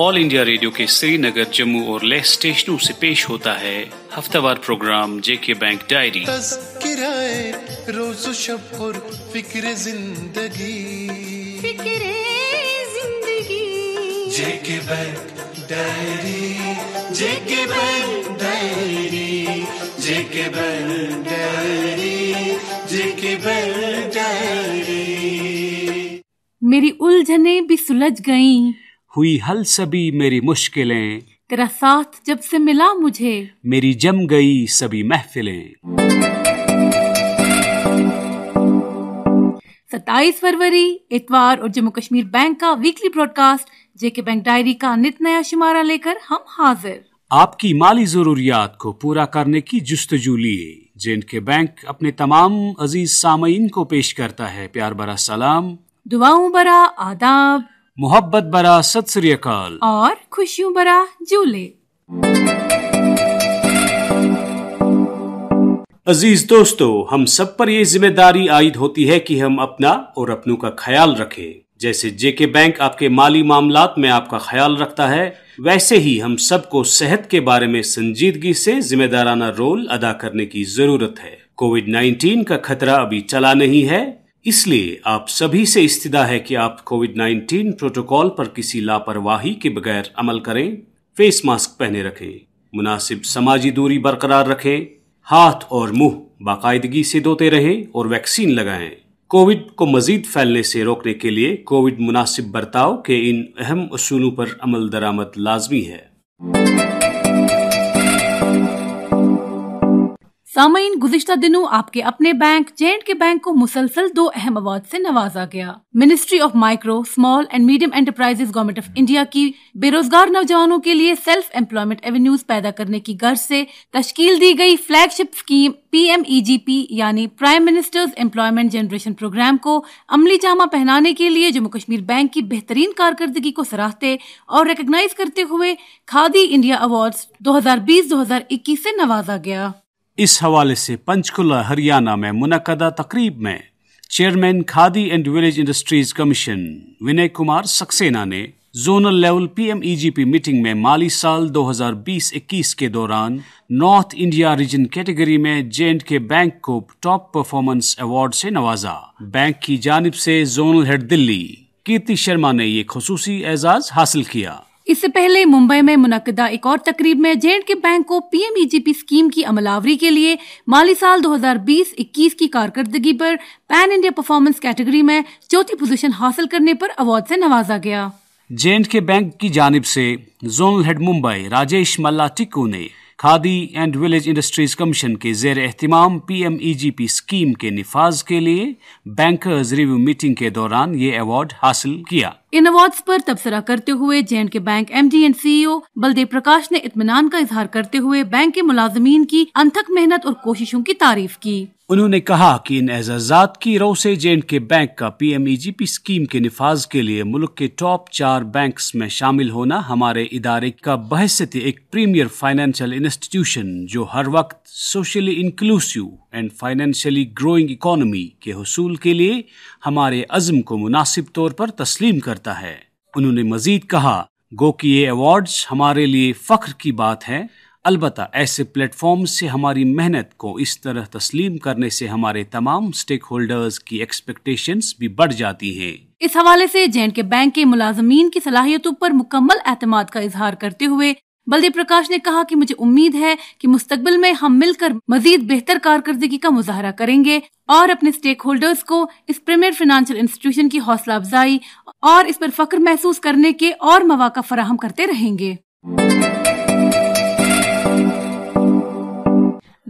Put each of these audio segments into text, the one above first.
All India radio के श्रीनगर जम्मू और लेह स्टेशनों से पेश होता है हफ्तावार प्रोग्राम जेके बैंक डायरी रोज शब और फिक्र जिंदगी जिंदगी JK bank diary JK bank diary JK bank diary JK bank diary मेरी उलझने भी सुलझ गईं हुई हल सभी मेरी मुश्किलें तेरा साथ जब से मिला मुझे मेरी जम गई सभी महफिलें सत्ताईस फरवरी इतवार और जम्मू कश्मीर बैंक का weekly broadcast JK bank diary का नित नया शुमारा लेकर हम हाजिर आपकी माली जरूरियात को पूरा करने की जस्तजू लिए जिनके बैंक अपने तमाम अजीज सामीन को पेश करता है प्यार बरा सलाम दुआओं बरा आदाब मोहब्बत बरा सत श्रीकाल और खुशियों बरा झूले अजीज दोस्तों हम सब पर ये जिम्मेदारी आयद होती है कि हम अपना और अपनों का ख्याल रखें जैसे जेके बैंक आपके माली मामला में आपका ख्याल रखता है वैसे ही हम सबको सेहत के बारे में संजीदगी से जिम्मेदाराना रोल अदा करने की जरूरत है कोविड 19 का खतरा अभी चला नहीं है इसलिए आप सभी से इस्तः है कि आप कोविड 19 प्रोटोकॉल पर किसी लापरवाही के बगैर अमल करें फेस मास्क पहने रखें मुनासिब समाजी दूरी बरकरार रखें हाथ और मुंह बाकायदगी से धोते रहें और वैक्सीन लगाएं कोविड को मजीद फैलने से रोकने के लिए कोविड मुनासिब बर्ताव के इन अहम असूलों पर अमल दरामद लाजमी है सामीन गुजशत दिनों आपके अपने बैंक जे के बैंक को मुसलसल दो अहम अवार्ड से नवाजा गया ministry of micro small and medium enterprises government of India की बेरोजगार नौजवानों के लिए सेल्फ एम्प्लॉयमेंट एवेन्यूज पैदा करने की गर्ज से तश्कील दी गई फ्लैगशिप स्कीम पी यानी prime minister's employment generation program को अमली जामा पहनाने के लिए जम्मू कश्मीर बैंक की बेहतरीन कारकर्दगी को सराहते और रिकोगनाइज करते हुए खादी इंडिया अवार्ड्स 2020-2021 से नवाजा गया इस हवाले से पंचकुला हरियाणा में मुनदा तकरीब में chairman Khadi and village industries commission Vinay Kumar Saxena ने जोनल लेवल पीएमईजीपी मीटिंग में माली साल 2020-21 के दौरान नॉर्थ इंडिया रीजन कैटेगरी में जे एंड के बैंक को टॉप परफॉर्मेंस अवार्ड से नवाजा बैंक की जानब से जोनल हेड दिल्ली कीर्ति शर्मा ने ये खसूसी एजाज हासिल किया इससे पहले मुंबई में मुनदा एक और तकरीब में जे के बैंक को पीएमईजीपी स्कीम की अमलावरी के लिए माली साल 2020-21 की कारकर्दगी पर पैन इंडिया परफॉर्मेंस कैटेगरी में चौथी पोजीशन हासिल करने पर अवार्ड से नवाजा गया जे के बैंक की जानब से जोनल हेड मुंबई राजेश मल्ला टिक्कू ने Khadi and village industries commission के जेर एहतमाम P M E G P scheme के नफाज के लिए बैंकर्स रिव्यू मीटिंग के दौरान ये अवार्ड हासिल किया इन अवार्ड्स पर तबसरा करते हुए J and K bank M D and CEO Baldev Prakash ने इतमान का इजहार करते हुए बैंक के मुलाजमीन की अनथक मेहनत और कोशिशों की तारीफ की उन्होंने कहा कि इन एजाजात की रो से J and e K bank का P M E G P scheme के नफाज के लिए मुल्क के टॉप चार बैंक में शामिल होना हमारे इदारे का बहस एक प्रीमियर फाइनेंशियल इंस्टीट्यूशन जो हर वक्त socially inclusive and financially growing economy के हसूल के लिए हमारे अज़म को मुनासिब तौर पर तस्लीम कर करता है उन्होंने मजीद कहा गो कि ये अवार्ड्स हमारे लिए फख्र की बात है अलबत् ऐसे प्लेटफॉर्म से हमारी मेहनत को इस तरह तस्लीम करने से हमारे तमाम स्टेक होल्डर्स की एक्सपेक्टेशंस भी बढ़ जाती हैं इस हवाले से जे के बैंक के मुलाजमीन की सलाहियतों पर मुकम्मल एतम का इजहार करते हुए बलदेव प्रकाश ने कहा कि मुझे उम्मीद है कि मुस्तकबिल में हम मिलकर मजीद बेहतर कारकर्दगी का मुजाहरा करेंगे और अपने स्टेक होल्डर्स को इस प्रीमियर फाइनेंशियल इंस्टीट्यूशन की हौसला अफजाई और इस पर फख्र महसूस करने के और मौका फराहम करते रहेंगे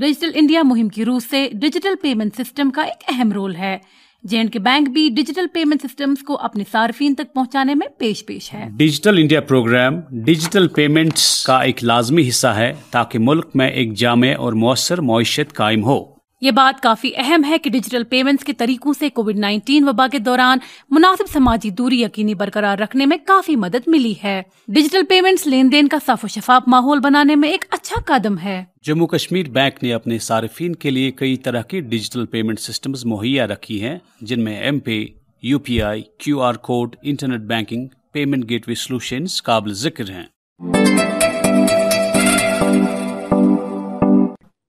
डिजिटल इंडिया मुहिम की रूस से डिजिटल पेमेंट सिस्टम का एक अहम रोल है जे के बैंक भी डिजिटल पेमेंट सिस्टम्स को अपने सार्फिन तक पहुंचाने में पेश पेश है digital India program digital payments का एक लाजमी हिस्सा है ताकि मुल्क में एक जामे और मौसर मीशत कायम हो ये बात काफी अहम है कि डिजिटल पेमेंट्स के तरीकों से कोविड 19 वबा के दौरान मुनासिब समाजी दूरी यकीनी बरकरार रखने में काफी मदद मिली है डिजिटल पेमेंट्स लेन देन का साफ शफाफ माहौल बनाने में एक अच्छा कदम है जम्मू कश्मीर बैंक ने अपने सार्फिन के लिए कई तरह की डिजिटल पेमेंट सिस्टम मुहैया रखी है जिनमें M pay U P I Q R code internet banking payment gateway solutions काबिल जिक्र हैं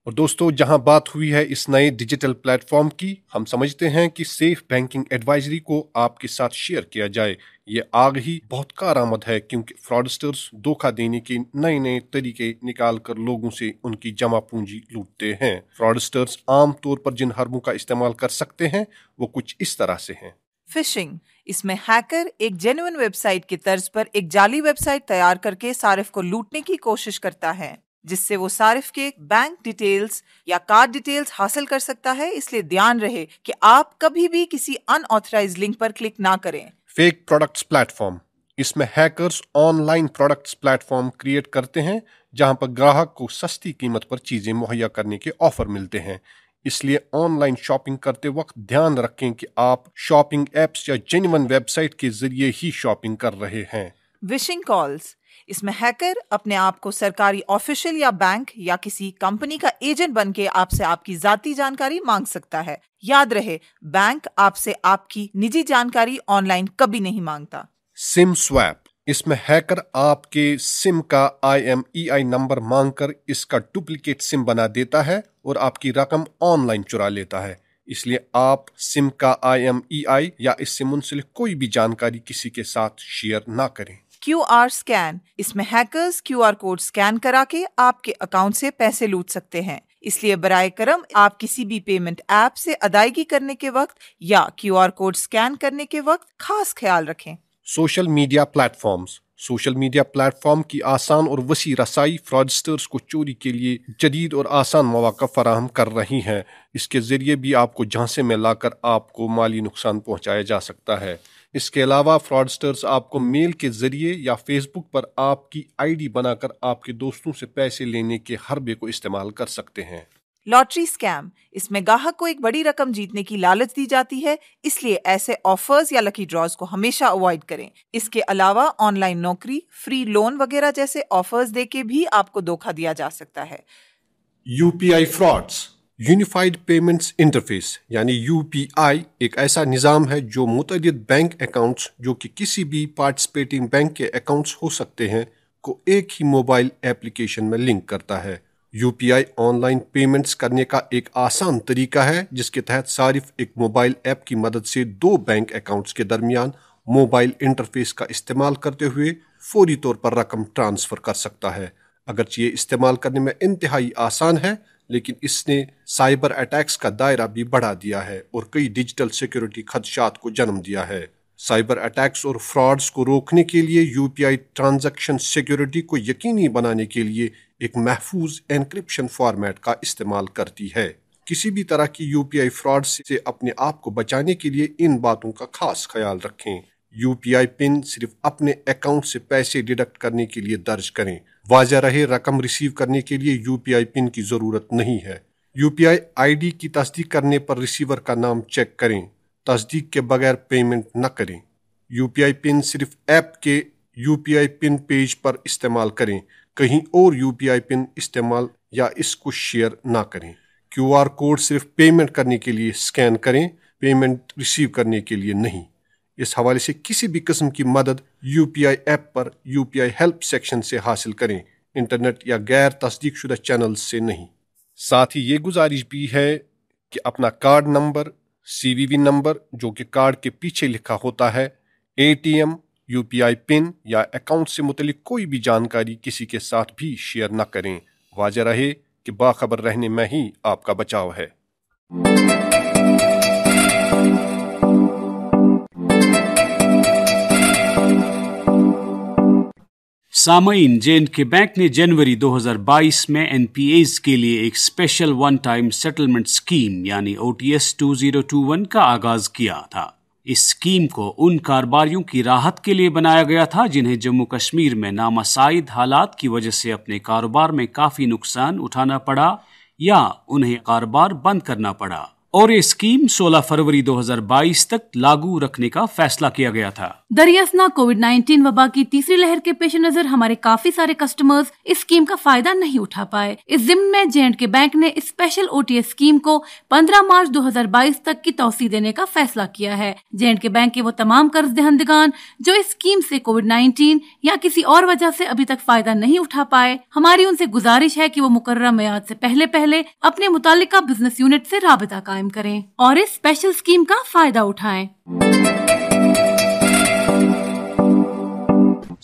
और दोस्तों जहां बात हुई है इस नए डिजिटल प्लेटफॉर्म की हम समझते हैं कि सेफ बैंकिंग एडवाइजरी को आपके साथ शेयर किया जाए ये आग ही बहुत कार आमद है क्योंकि फ्रॉडस्टर्स धोखा देने के नए नए तरीके निकाल कर लोगों से उनकी जमा पूंजी लूटते हैं फ्रॉडस्टर्स आमतौर पर जिन हर्मों का इस्तेमाल कर सकते हैं वो कुछ इस तरह से हैं फिशिंग इसमें हैकर एक जेन्युन वेबसाइट की तर्ज पर एक जाली वेबसाइट तैयार करके सारिफ को लूटने की कोशिश करता है जिससे वो सारिफ के बैंक डिटेल्स या कार्ड डिटेल्स हासिल कर सकता है इसलिए ध्यान रहे कि आप कभी भी किसी अनऑथराइज लिंक पर क्लिक ना करें फेक प्रोडक्ट्स प्लेटफॉर्म इसमें hackers online products platform create करते हैं जहां पर ग्राहक को सस्ती कीमत पर चीजें मुहैया करने के ऑफर मिलते हैं इसलिए ऑनलाइन शॉपिंग करते वक्त ध्यान रखें कि आप शॉपिंग एप्स या जेन्युन वेबसाइट के जरिए ही शॉपिंग कर रहे हैं विशिंग कॉल्स इसमें हैकर अपने आप को सरकारी ऑफिशियल या बैंक या किसी कंपनी का एजेंट बन के आपसे आपकी जाती जानकारी मांग सकता है याद रहे बैंक आपसे आपकी निजी जानकारी ऑनलाइन कभी नहीं मांगता सिम स्वैप इसमें हैकर आपके सिम का आई नंबर e मांगकर इसका डुप्लीकेट सिम बना देता है और आपकी रकम ऑनलाइन चुरा लेता है इसलिए आप सिम का आई e या इससे मुंसलिक कोई भी जानकारी किसी के साथ शेयर ना करें क्यू आर स्कैन इसमें hackers Q R code scan करा के आपके अकाउंट से पैसे लूट सकते हैं इसलिए बर करम आप किसी भी पेमेंट ऐप से अदायगी करने के वक्त या क्यू आर कोड स्कैन करने के वक्त खास ख्याल रखें social media platform social media platform की आसान और वसी रसाई फ्रॉडस्टर्स को चोरी के लिए जदीद और आसान मौाक़ फराहम कर रही हैं इसके ज़रिए भी आपको झांसे में लाकर आपको माली नुकसान पहुँचाया जा सकता है इसके अलावा फ्रॉडस्टर्स आपको मेल के जरिए या फेसबुक पर आपकी आईडी बनाकर आपके दोस्तों से पैसे लेने के हरबे को इस्तेमाल कर सकते हैं लॉटरी स्कैम इसमें ग्राहक को एक बड़ी रकम जीतने की लालच दी जाती है इसलिए ऐसे ऑफर्स या लकी ड्रॉज को हमेशा अवॉइड करें इसके अलावा ऑनलाइन नौकरी फ्री लोन वगैरह जैसे ऑफर्स देके भी आपको धोखा दिया जा सकता है UPI frauds unified payments interface यानी यू पी आई एक ऐसा निज़ाम है जो मुतद बैंक अकाउंट्स जो कि किसी भी पार्टिसिपेटिंग बैंक के अकाउंट्स हो सकते हैं को एक ही मोबाइल एप्लीकेशन में लिंक करता है U P I online payments करने का एक आसान तरीका है जिसके तहत सारिफ एक मोबाइल ऐप की मदद से दो बैंक अकाउंट्स के दरमियान मोबाइल इंटरफेस का इस्तेमाल करते हुए फौरी तौर पर रकम ट्रांसफ़र कर सकता है अगरचे ये इस्तेमाल करने में इंतहाई आसान है लेकिन इसने साइबर अटैक्स का दायरा भी बढ़ा दिया है और कई डिजिटल सिक्योरिटी खदशात को जन्म दिया है साइबर अटैक्स और फ्रॉड्स को रोकने के लिए यूपीआई ट्रांजैक्शन सिक्योरिटी को यकीनी बनाने के लिए एक महफूज एनक्रिप्शन फॉर्मेट का इस्तेमाल करती है किसी भी तरह की यूपीआई फ्रॉड से अपने आप को बचाने के लिए इन बातों का खास ख्याल रखें यूपीआई पिन सिर्फ अपने अकाउंट से पैसे डिडक्ट करने के लिए दर्ज करें वाजह रहे रकम रिसीव करने के लिए आई पिन की ज़रूरत नहीं है आई डी की तस्दीक करने पर रिसीवर का नाम चेक करें तस्दीक के बगैर पेमेंट न करें आई पिन सिर्फ ऐप के आई पिन पेज पर इस्तेमाल करें कहीं और आई पिन इस्तेमाल या इसको शेयर ना करें आर कोड सिर्फ पेमेंट करने के लिए स्कैन करें पेमेंट रिसीव करने के लिए नहीं इस हवाले से किसी भी किस्म की मदद यू पी आई ऐप पर U P I help section से हासिल करें इंटरनेट या गैर तस्दीक शुदा चैनल से नहीं साथ ही ये गुजारिश भी है कि अपना card number C V V number जो कि कार्ड के पीछे लिखा होता है A T M U P I pin या अकाउंट से मुतलिक कोई भी जानकारी किसी के साथ भी शेयर न करें वाजह रहे कि बाखबर रहने में ही आपका बचाव है सामीन जे एंड के बैंक ने जनवरी 2022 में एन के लिए एक special one time settlement scheme यानी O T S two zero two one का आगाज किया था इस स्कीम को उन कारोबारियों की राहत के लिए बनाया गया था जिन्हें जम्मू कश्मीर में नामसाइद हालात की वजह से अपने कारोबार में काफ़ी नुकसान उठाना पड़ा या उन्हें कारोबार बंद करना पड़ा और ये स्कीम 16 फरवरी 2022 तक लागू रखने का फैसला किया गया था दरियासना कोविड 19 वबा की तीसरी लहर के पेश नजर हमारे काफी सारे कस्टमर्स इस स्कीम का फायदा नहीं उठा पाए इस जिम में जे के बैंक ने स्पेशल ओ स्कीम को 15 मार्च 2022 तक की तोसी देने का फैसला किया है जे के बैंक के वो तमाम कर्ज दहंदगान जो इस स्कीम ऐसी कोविड नाइन्टीन या किसी और वजह ऐसी अभी तक फायदा नहीं उठा पाए हमारी उनसे गुजारिश है की वो मुकर्रम मैद ऐसी पहले पहले अपने मुतल बिजनेस यूनिट ऐसी रहा कायम करें और इस स्पेशल स्कीम का फायदा उठाएं।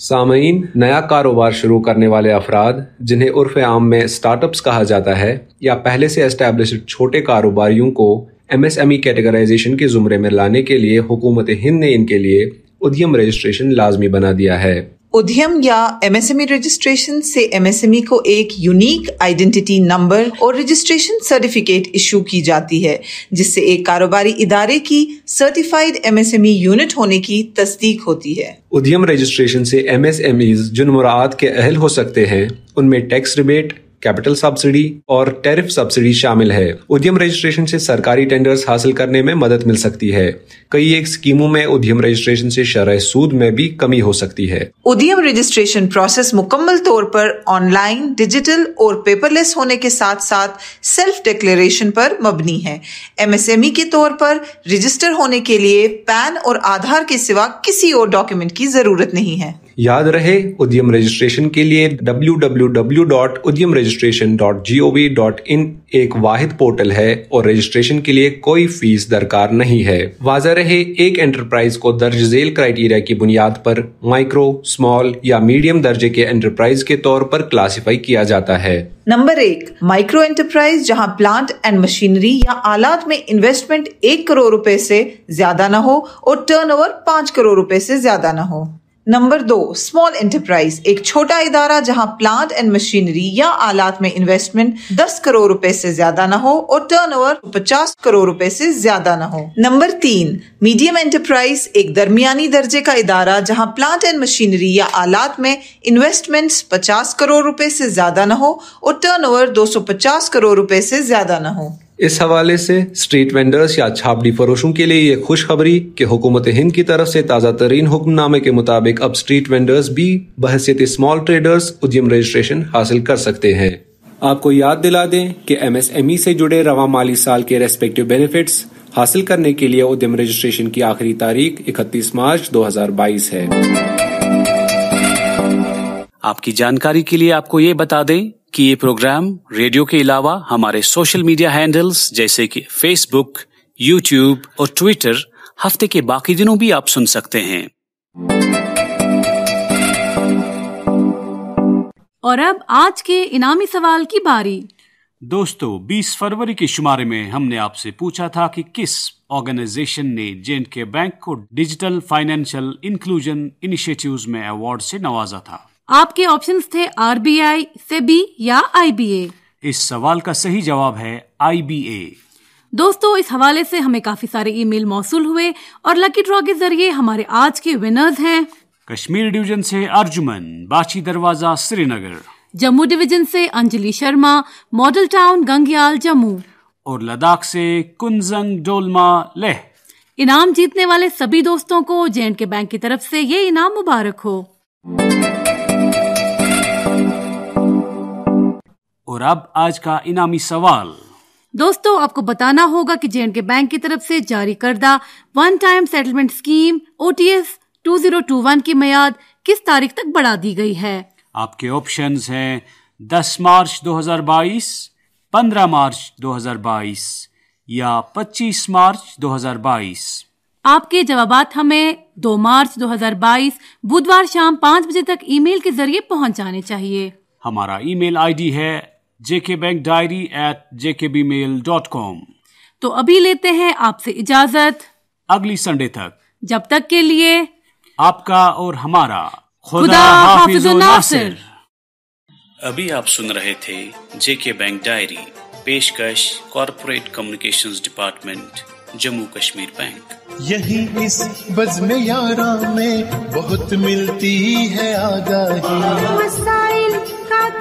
सामीन नया कारोबार शुरू करने वाले अफराद जिन्हें उर्फ आम में स्टार्टअप्स कहा जाता है या पहले से एस्टेब्लिश छोटे कारोबारियों को M M S E categorization के जुमरे में लाने के लिए हुकूमत हिंद ने इनके लिए उद्यम रजिस्ट्रेशन लाजमी बना दिया है उद्यम या एमएसएमई रजिस्ट्रेशन e से एमएसएमई e को एक यूनिक आइडेंटिटी नंबर और रजिस्ट्रेशन सर्टिफिकेट इशू की जाती है जिससे एक कारोबारी इदारे की सर्टिफाइड एमएसएमई यूनिट होने की तस्दीक होती है उद्यम रजिस्ट्रेशन से एमएसएमई e जिन मुराद के अहल हो सकते हैं उनमें टैक्स रिबेट कैपिटल सब्सिडी और टैरिफ सब्सिडी शामिल है उद्यम रजिस्ट्रेशन से सरकारी टेंडर्स हासिल करने में मदद मिल सकती है कई एक स्कीमों में उद्यम रजिस्ट्रेशन से शरह सूद में भी कमी हो सकती है उद्यम रजिस्ट्रेशन प्रोसेस मुकम्मल तौर पर ऑनलाइन डिजिटल और पेपरलेस होने के साथ साथ सेल्फ डिक्लेरेशन पर मबनी है एमएसएमई के तौर पर रजिस्टर होने के लिए पैन और आधार के सिवा किसी और डॉक्यूमेंट की जरूरत नहीं है याद रहे उद्यम रजिस्ट्रेशन के लिए W W W dot Udyam registration dot G O V dot in एक वाहिद पोर्टल है और रजिस्ट्रेशन के लिए कोई फीस दरकार नहीं है वाजा रहे एक एंटरप्राइज को दर्ज जेल क्राइटेरिया की बुनियाद पर माइक्रो स्मॉल या मीडियम दर्जे के एंटरप्राइज के तौर पर क्लासिफाई किया जाता है नंबर एक माइक्रो एंटरप्राइज जहां प्लांट एंड मशीनरी या आलात में इन्वेस्टमेंट एक करोड़ रुपए से ज्यादा न हो और टर्नओवर पाँच करोड़ रुपए से ज्यादा न हो नंबर दो स्मॉल एंटरप्राइज एक छोटा इदारा जहां प्लांट एंड मशीनरी या आलात में इन्वेस्टमेंट 10 करोड़ रुपए से ज्यादा ना हो और टर्नओवर 50 करोड़ रुपए से ज्यादा ना हो नंबर तीन मीडियम एंटरप्राइज एक दरमियानी दर्जे का इदारा जहां प्लांट एंड मशीनरी या आलात में इन्वेस्टमेंट 50 करोड़ रुपए से ज्यादा ना हो और टर्न ओवर करोड़ रुपए से ज्यादा ना हो इस हवाले से स्ट्रीट वेंडर्स या छापड़ी फरोशों के लिए ये खुशखबरी कि हुकूमत हिंद की तरफ से ताज़ा तरीन हुक्मनामे के मुताबिक अब स्ट्रीट वेंडर्स भी बहसीत स्मॉल ट्रेडर्स उद्यम रजिस्ट्रेशन हासिल कर सकते हैं आपको याद दिला दें कि एमएसएमई e से जुड़े रवा माली साल के रेस्पेक्टिव बेनिफिट्स हासिल करने के लिए उद्यम रजिस्ट्रेशन की आखिरी तारीख इकतीस मार्च 2022 है आपकी जानकारी के लिए आपको ये बता दें कि ये प्रोग्राम रेडियो के अलावा हमारे सोशल मीडिया हैंडल्स जैसे कि फेसबुक यूट्यूब और ट्विटर हफ्ते के बाकी दिनों भी आप सुन सकते हैं और अब आज के इनामी सवाल की बारी दोस्तों 20 फरवरी के शुमारे में हमने आपसे पूछा था कि किस ऑर्गेनाइजेशन ने जे के बैंक को डिजिटल फाइनेंशियल इंक्लूजन इनिशिएटिव्स में अवार्ड से नवाजा था आपके ऑप्शंस थे आरबीआई सेबी या आईबीए इस सवाल का सही जवाब है आईबीए दोस्तों इस हवाले से हमें काफी सारे ईमेल मौसूल हुए और लकी ड्रॉ के जरिए हमारे आज के विनर्स हैं कश्मीर डिवीजन से अर्जुमन बाची दरवाजा श्रीनगर जम्मू डिवीजन से अंजलि शर्मा मॉडल टाउन गंगयाल जम्मू और लद्दाख से कुंजंग डोलमा लेह इनाम जीतने वाले सभी दोस्तों को जे के बैंक की तरफ से ये इनाम मुबारक हो और अब आज का इनामी सवाल दोस्तों आपको बताना होगा कि जे बैंक की तरफ से जारी करदा one time settlement scheme O T S two zero two one की मैयाद किस तारीख तक बढ़ा दी गई है आपके ऑप्शन हैं 10 मार्च 2022, 15 मार्च 2022 या 25 मार्च 2022। आपके जवाब हमें 2 मार्च 2022 बुधवार शाम 5 बजे तक ईमेल के जरिए पहुंचाने चाहिए हमारा ईमेल आईडी है J K bank diary at J K B mail dot com तो अभी लेते हैं आपसे इजाजत अगली संडे तक जब तक के लिए आपका और हमारा खुदा, खुदा नासिर अभी आप सुन रहे थे जेके बैंक डायरी पेशकश corporate communications department Jammu Kashmir bank यही इस बज में यारा में बहुत मिलती है आगाही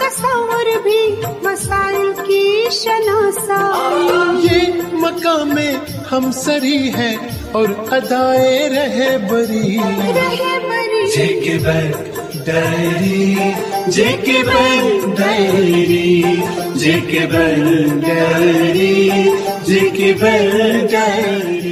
तस्वर भी मसाइल की शनासाई ये मकाम हम सरी है और अदाए रहे बरी रहे बरी J K diary J K diary J K diary J K diary